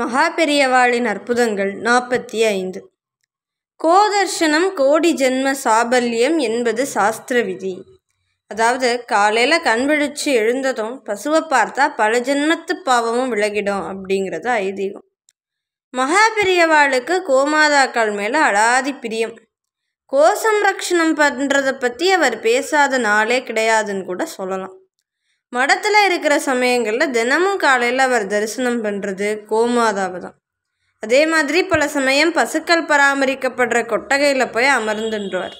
மகா பெரியவாளின் அற்புதங்கள் நாற்பத்தி ஐந்து கோதர்ஷனம் கோடி ஜென்ம சாபல்யம் என்பது சாஸ்திர விதி அதாவது காலையில் கண் விழிச்சு எழுந்ததும் பசுவை பார்த்தா பல ஜென்மத்து பாவமும் விலகிடும் அப்படிங்கிறது ஐதீகம் மகா பெரியவாளுக்கு கோமாதாக்கள் மேலே அலாதி பிரியம் கோசம்ரக்ஷணம் பண்ணுறதை பற்றி அவர் பேசாத நாளே கிடையாதுன்னு கூட சொல்லலாம் மடத்தில் இருக்கிற சமயங்களில் தினமும் காலையில் அவர் தரிசனம் பண்ணுறது கோமாதாவை தான் அதே மாதிரி பல சமயம் பசுக்கள் பராமரிக்கப்படுற கொட்டகையில் போய் அமர்ந்துன்றுவார்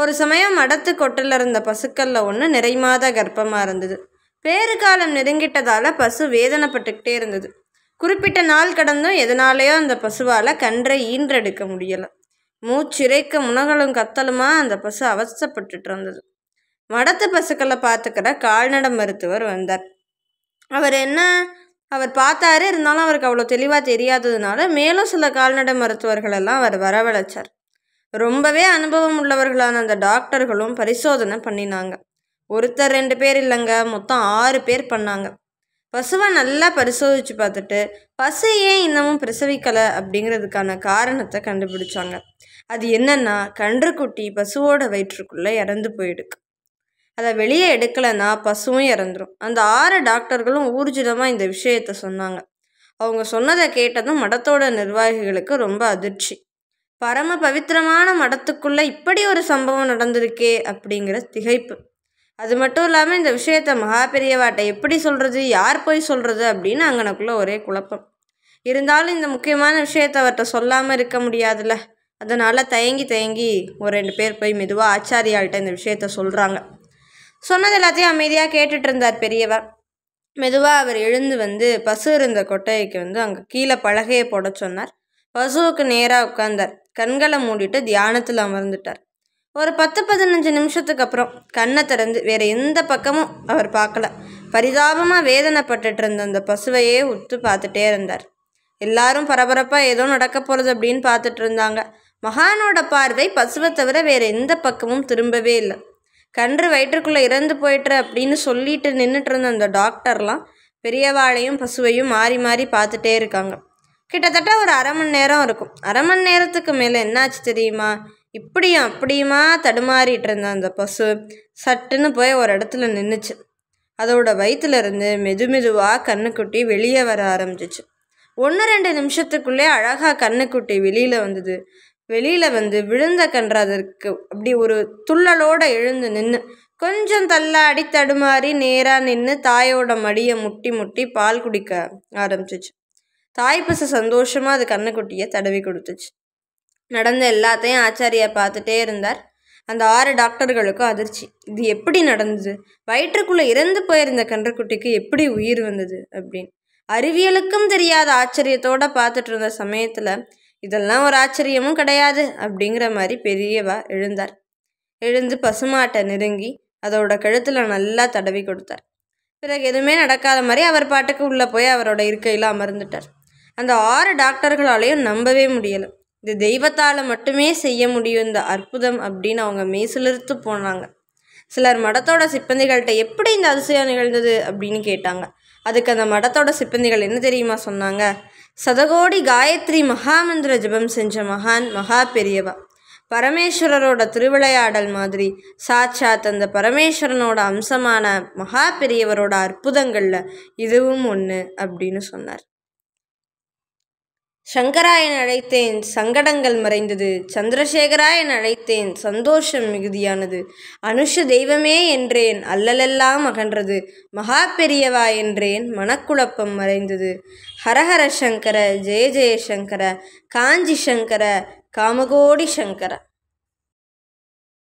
ஒரு சமயம் மடத்து கொட்டில் இருந்த பசுக்களில் ஒன்று நிறைமாத கர்ப்பமாக இருந்தது பேறு காலம் நெருங்கிட்டதால் பசு வேதனைப்பட்டுக்கிட்டே இருந்தது குறிப்பிட்ட நாள் கடந்தும் எதனாலேயோ அந்த பசுவால் கன்றை ஈன்றெடுக்க முடியலை மூச்சிறைக்க முனகலும் கத்தலுமா அந்த பசு அவசப்பட்டுட்டு இருந்தது மடத்து பசுக்களை பார்த்துக்கிற கால்நடை மருத்துவர் வந்தார் அவர் என்ன அவர் பார்த்தாரு இருந்தாலும் அவருக்கு அவ்வளோ தெளிவாக தெரியாததுனால மேலும் சில கால்நடை மருத்துவர்களெல்லாம் அவர் வரவழைச்சார் ரொம்பவே அனுபவம் உள்ளவர்களான அந்த டாக்டர்களும் பரிசோதனை பண்ணினாங்க ஒருத்தர் ரெண்டு பேர் இல்லைங்க மொத்தம் ஆறு பேர் பண்ணாங்க பசுவை நல்லா பரிசோதித்து பார்த்துட்டு பசு ஏன் இன்னமும் பிரசவிக்கலை அப்படிங்கிறதுக்கான காரணத்தை கண்டுபிடிச்சாங்க அது என்னென்னா கன்றுக்குட்டி பசுவோட வயிற்றுக்குள்ளே இறந்து போயிடுக்கு அதை வெளியே எடுக்கலைன்னா பசுவும் இறந்துடும் அந்த ஆறு டாக்டர்களும் ஊர்ஜிதமாக இந்த விஷயத்த சொன்னாங்க அவங்க சொன்னதை கேட்டதும் மடத்தோட நிர்வாகிகளுக்கு ரொம்ப அதிர்ச்சி பரம பவித்திரமான மடத்துக்குள்ளே இப்படி ஒரு சம்பவம் நடந்திருக்கே அப்படிங்கிற திகைப்பு அது மட்டும் இல்லாமல் இந்த விஷயத்த மகா பெரியவாட்டை எப்படி சொல்கிறது யார் போய் சொல்கிறது அப்படின்னு அங்கனக்குள்ளே ஒரே குழப்பம் இருந்தாலும் இந்த முக்கியமான விஷயத்த அவர்கிட்ட சொல்லாமல் இருக்க முடியாதுல்ல அதனால் தயங்கி தயங்கி ஒரு ரெண்டு பேர் போய் மெதுவாக ஆச்சாரியாள்கிட்ட இந்த விஷயத்த சொல்கிறாங்க சொன்னது எல்லாத்தையும் அமைதியாக கேட்டுட்டு இருந்தார் பெரியவர் மெதுவாக அவர் எழுந்து வந்து பசு இருந்த கொட்டைக்கு வந்து அங்கே கீழே பலகையை போட சொன்னார் பசுவுக்கு நேராக உட்கார்ந்தார் கண்களை மூடிட்டு தியானத்தில் அமர்ந்துட்டார் ஒரு பத்து பதினஞ்சு நிமிஷத்துக்கு அப்புறம் கண்ணை திறந்து வேற எந்த பக்கமும் அவர் பார்க்கல பரிதாபமாக வேதனைப்பட்டுட்டு இருந்த அந்த பசுவையே உத்து பார்த்துட்டே இருந்தார் எல்லாரும் பரபரப்பாக ஏதோ நடக்க போகிறது அப்படின்னு பார்த்துட்டு இருந்தாங்க மகானோட பார்வை பசுவை தவிர வேற எந்த பக்கமும் திரும்பவே இல்லை கன்று வயிற்றுக்குள்ளே இறந்து போயிட்டு அப்படின்னு சொல்லிட்டு நின்றுட்டு இருந்த அந்த டாக்டர்லாம் பெரியவாளையும் பசுவையும் மாறி மாறி பார்த்துட்டே இருக்காங்க கிட்டத்தட்ட ஒரு அரை மணி நேரம் இருக்கும் அரை மணி நேரத்துக்கு மேலே என்னாச்சு தெரியுமா இப்படியும் அப்படியுமா தடுமாறிட்டு இருந்த அந்த பசு சட்டுன்னு போய் ஒரு இடத்துல நின்றுச்சு அதோட வயிற்றுலேருந்து மெது மெதுவாக கண்ணுக்குட்டி வெளியே வர ஆரம்பிச்சிச்சு ஒன்று ரெண்டு நிமிஷத்துக்குள்ளே அழகாக கண்ணுக்குட்டி வெளியில் வந்தது வெளியில் வந்து விழுந்த கன்றதற்கு அப்படி ஒரு துள்ளலோடு எழுந்து நின்று கொஞ்சம் தள்ளாடி தடுமாறி நேராக நின்று தாயோட மடியை முட்டி முட்டி பால் குடிக்க ஆரம்பிச்சிச்சு தாய் பசு சந்தோஷமாக அது கண்ணுக்குட்டியை தடவி கொடுத்துச்சு நடந்த எல்லாத்தையும் ஆச்சாரியா பார்த்துட்டே இருந்தார் அந்த ஆறு டாக்டர்களுக்கும் அதிர்ச்சி இது எப்படி நடந்தது வயிற்றுக்குள்ளே இறந்து போயிருந்த கன்றுக்குட்டிக்கு எப்படி உயிர் வந்தது அப்படின்னு அறிவியலுக்கும் தெரியாத ஆச்சரியத்தோடு பார்த்துட்டு இருந்த சமயத்தில் இதெல்லாம் ஒரு ஆச்சரியமும் கிடையாது அப்படிங்கிற மாதிரி பெரியவா எழுந்தார் எழுந்து பசுமாட்டை நெருங்கி அதோட கழுத்தில் நல்லா தடவி கொடுத்தார் பிறகு எதுவுமே நடக்காத மாதிரி அவர் பாட்டுக்கு உள்ளே போய் அவரோட இருக்கையில் அமர்ந்துட்டார் அந்த ஆறு டாக்டர்களாலையும் நம்பவே முடியலை இது தெய்வத்தால் மட்டுமே செய்ய முடியும் இந்த அற்புதம் அப்படின்னு அவங்க மெய்சிலிருத்து போனாங்க சிலர் மடத்தோட சிப்பந்திகள்கிட்ட எப்படி இந்த அதிசயம் நிகழ்ந்தது அப்படின்னு கேட்டாங்க அதுக்கு அந்த மடத்தோட சிப்பந்திகள் என்ன தெரியுமா சொன்னாங்க சதகோடி காயத்ரி மகாமந்திர ஜபம் செஞ்ச மகான் மகா பெரியவா பரமேஸ்வரரோட திருவிளையாடல் மாதிரி சாட்சாத் அந்த பரமேஸ்வரனோட அம்சமான மகா பெரியவரோட அற்புதங்களில் இதுவும் ஒன்று அப்படின்னு சொன்னார் சங்கராயன் அழைத்தேன் சங்கடங்கள் மறைந்தது சந்திரசேகராயன் அழைத்தேன் சந்தோஷம் மிகுதியானது அனுஷ தெய்வமே என்றேன் அல்லலெல்லாம் அகன்றது மகா பெரியவா என்றேன் மனக்குழப்பம் மறைந்தது ஹரஹர சங்கர ஜெய ஜெய சங்கர காஞ்சி சங்கர காமகோடி சங்கர